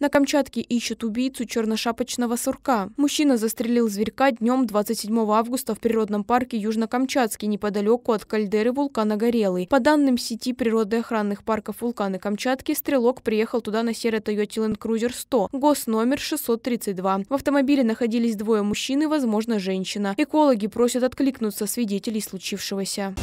На Камчатке ищут убийцу черношапочного сурка. Мужчина застрелил зверька днем 27 августа в природном парке южно камчатский неподалеку от кальдеры вулкана Горелый. По данным сети природоохранных парков вулканы Камчатки, стрелок приехал туда на серой Toyota Land Cruiser 100, гос номер 632. В автомобиле находились двое мужчин и, возможно, женщина. Экологи просят откликнуться свидетелей случившегося.